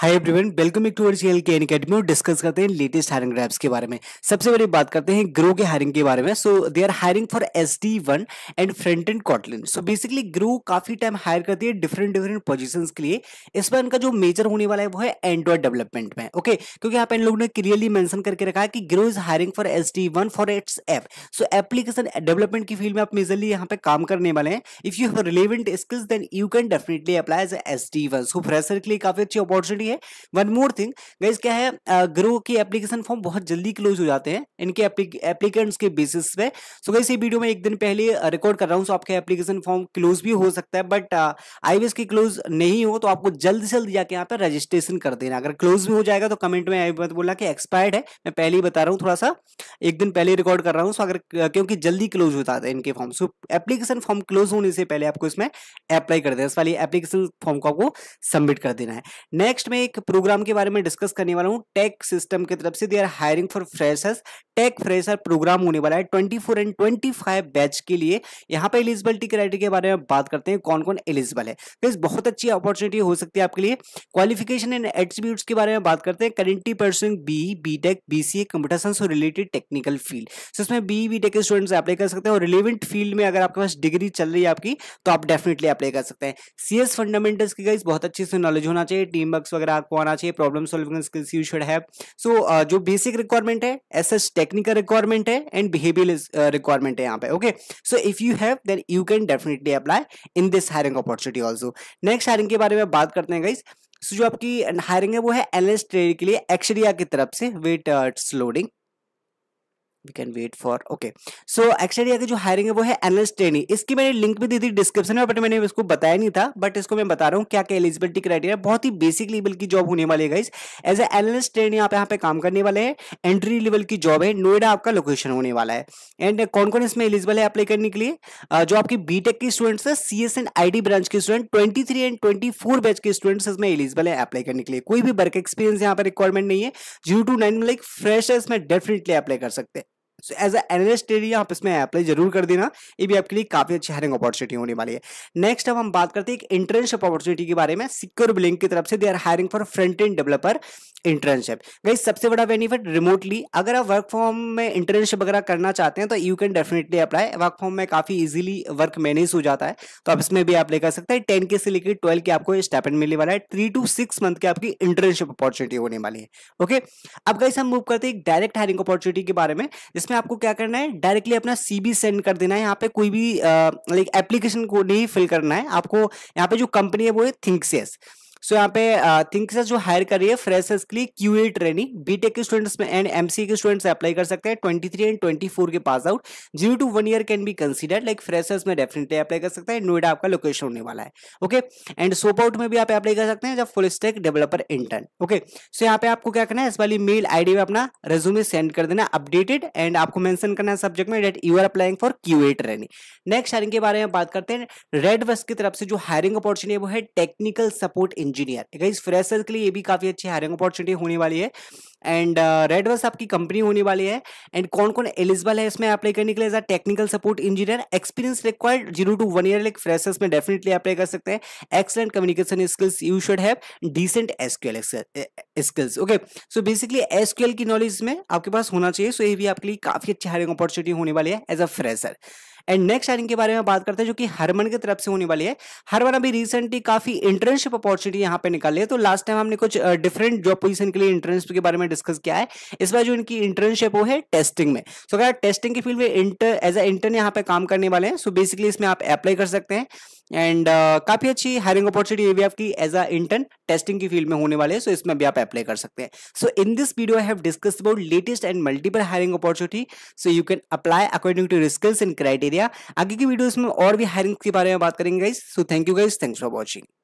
Hi everyone welcome back to our channel K academy और discuss करते हैं latest hiring grasps के बारे में सबसे पहले बात करते हैं ग्रो के हायरिंग के बारे में so they are hiring for S D one and front end Kotlin so basically Groww काफी टाइम हायर करती है डिफरेंट डिफरेंट पोजिशन के लिए इस बार इनका जो मेजर होने वाला है वो है एंड्रॉइड डेवलपमेंट में ओके okay? क्योंकि यहाँ पे इन लोगों ने क्लियरली मैंशन करके रखा है कि Groww is hiring for S D one for its app so application development की फील्ड में आप मेजरली यहाँ पे काम करने वाले हैं if you have relevant skills then you can definitely apply as S D one so fresher के लिए काफी अच्छी अपॉर्चुनिटी है वन मोर थिंग गाइज क्या है ग्रो के एप्लीकेशन फॉर्म बहुत जल्दी क्लोज हो जाते हैं इनके एप्लीकेंट्स के बेसिस पे सो गाइस ये वीडियो में एक दिन पहले रिकॉर्ड कर रहा हूँ सो आपके एप्लीकेशन फॉर्म क्लोज भी हो सकता है बट आई की क्लोज नहीं हो तो आपको जल्द से जल्द जाके यहाँ पर रजिस्ट्रेशन कर देना अगर क्लोज भी हो जाएगा तो कमेंट में आई बोला कि एक्सपायर्ड है मैं पहले ही बता रहा हूँ थोड़ा सा एक दिन पहले रिकॉर्ड कर रहा हूँ सो अगर क्योंकि जल्दी क्लोज हो जाता है इनके form so application form close होने से पहले आपको इसमें अप्लाई कर देना इस वाली एप्लीकेशन फॉर्म को आपको सबमिट कर देना है नेक्स्ट में मैं एक प्रोग्राम के बारे में डिस्कस करने वाला हूँ टेक सिस्टम की तरफ से they are hiring for freshers tech fresher program होने वाला है twenty four and twenty five batch के लिए यहाँ पे एलिजिबिलिटी क्राइटेरिया के बारे में बात करते हैं कौन कौन एलिजिबल है तो बहुत अच्छी अपॉर्चुनिटी हो सकती है आपके लिए क्वालिफिकेशन एंड एट्रीब्यूट्स के बारे में बात करते हैं currently pursuing B B tech B C A computer science और रिलेटेड टेक्निकल फील्ड सो इसमें बी बी टेक के स्टूडेंट्स अप्लाई कर सकते हैं और रिलेवेंट फील्ड में अगर आपके पास डिग्री चल रही है आपकी तो आप डेफिनेटली अप्लाई कर सकते हैं सी एस फंडामेंटल्स की गाइज बहुत अच्छी से नॉलेज होना चाहिए टीम वर्क वगैरह रिलेटेड आपको आना चाहिए problem solving skills you should have so जो बेसिक रिक्वायरमेंट है एस एस टेक्निकल रिक्वायरमेंट है एंड बिहेवियर रिक्वायरमेंट है यहाँ पे okay so if you have then you can definitely apply in this hiring opportunity also next hiring के बारे में बात करते हैं गाइज सो जो आपकी हायरिंग है वो है एनलिस्ट ट्रेड के लिए एक्सडिया की तरफ से wait it's loading we can wait for okay so actually जो हायरिंग है वो है एनएस ट्रेनी इसकी मैंने लिंक भी दी थी डिस्क्रिप्शन में बट मैंने इसको बताया नहीं था बट इसको मैं बता रहा हूँ क्या क्या एलिजिबिलिटी क्राइटेरिया बहुत ही बेसिक लेवल की जॉब होने वाली है इस एज ए ट्रेन ट्रेनी आप यहाँ पे काम करने वाले हैं एंट्री लेवल की जॉब है नोएडा आपका लोकेशन होने वाला है एंड कौन कौन इसमें एलिजिबल है अप्लाई करने के लिए जो आपकी बीटेक की स्टूडेंट्स है C S and I D branch के student twenty three and twenty four batch के स्टूडेंट्स इसमें एलिजिबल है अप्लाई करने के लिए कोई भी वर्क एक्सपीरियंस यहाँ पर रिक्वायरमेंट नहीं है zero to nine like fresh है इसमें डेफिनेटली अप्लाई कर सकते हैं so as a analyst area आप इसमें अप्लाई जरूर कर देना ये भी आपके लिए काफ़ी अच्छी हायरिंग अपॉर्चुनिटी होने वाली है नेक्स्ट अब हम बात करते हैं एक इंटर्नशिप अपॉर्चुनिटी के बारे में सिक्योर बिलिंग की तरफ से they are hiring for front end developer internship गई सबसे बड़ा बेनिफिट रिमोटली अगर आप वर्क फ्रॉम में इंटर्नशिप वगैरह करना चाहते हैं तो you can definitely apply work from में काफ़ी ईजिली वर्क मैनेज हो जाता है तो आप इसमें भी आप ले कर सकते हैं टेन के से लेकर ट्वेल्व के आपको स्टेपेंट मिलने वाला है थ्री टू सिक्स मंथ की आपकी इंटर्नशिप अपॉर्चुनिटी होने वाली है ओके अब गई हम मूव करते हैं डायरेक्ट हायरिंग अपॉर्चुनिटी के बारे में इसमें आपको क्या करना है डायरेक्टली अपना सीबी सेंड कर देना है यहाँ पे कोई भी लाइक एप्लीकेशन को नहीं फिल करना है आपको यहाँ पे जो कंपनी है वो है थिंकसेस सो यहाँ पे थिंक uh, जो हायर कर रही है फ्रेशर्स के लिए क्यू ए ट्रेनिंग बीटेक के स्टूडेंट्स में एंड एमसी के स्टूडेंट्स अप्लाई कर सकते हैं twenty three and twenty four के pass out zero to one year can be consider like freshers में डेफिनेटली अप्लाई कर सकते हैं नोएडा आपका लोकेशन होने वाला है ओके एंड सोप आउट में भी आप अप्लाई कर सकते हैं जब full stack developer intern okay so यहाँ पे आपको क्या करना है इस वाली मेल आई में अपना रेज्यूमे सेंड कर देना अपडेटेड एंड आपको मैंशन करना है सब्जेक्ट में that you are applying for Q A training next hiring के बारे में बात करते हैं रेड वेस्ट की तरफ से जो हायरिंग अपॉर्चुनिटी है वो है technical support engineer guys freshers के लिए ये भी काफ़ी अच्छी हायरिंग अपॉर्चुनिटी होने वाली है एंड रेडवर्स बस आपकी कंपनी होने वाली है एंड कौन कौन एलिजिबल है इसमें अप्लाई करने के लिए as a technical support engineer experience required zero to one year like freshers में डेफिनेटली अप्लाई कर सकते हैं excellent communication skills you should have decent SQL skills okay so basically SQL की नॉलेज में आपके पास होना चाहिए सो so ये भी आपके लिए काफ़ी अच्छी हायरिंग अपॉर्चुनिटी होने वाली है as a fresher and next hiring के बारे में बात करते हैं जो कि हरमन की तरफ से होने वाली है हरमन अभी रिसेंटली काफी इंटर्नशिप अपॉर्चुनिटी यहाँ पे निकाली है तो लास्ट टाइम हमने कुछ डिफरेंट जॉब पोजिशन के लिए इंटर्नशिप के बारे में डिस्कस किया है इस बार जो इनकी इंटर्नशिप वो है टेस्टिंग में सो क्या अगर टेस्टिंग की फील्ड में इंटर एज ए इंटर्न यहाँ पे काम करने वाले हैं सो बेसिकली इसमें आप अप्लाई कर सकते हैं एंड uh, काफ़ी अच्छी हायरिंग अपॉर्चुनिटी ये भी आपकी एज अ इंटर्न टेस्टिंग की फील्ड में होने वाले हैं सो so इसमें भी आप अप्लाई कर सकते हैं so in this video I have discuss about latest and multiple hiring opportunity so you can apply according to skills and criteria आगे की वीडियो में और भी हायरिंग के बारे में बात करेंगे so thank you guys thanks for watching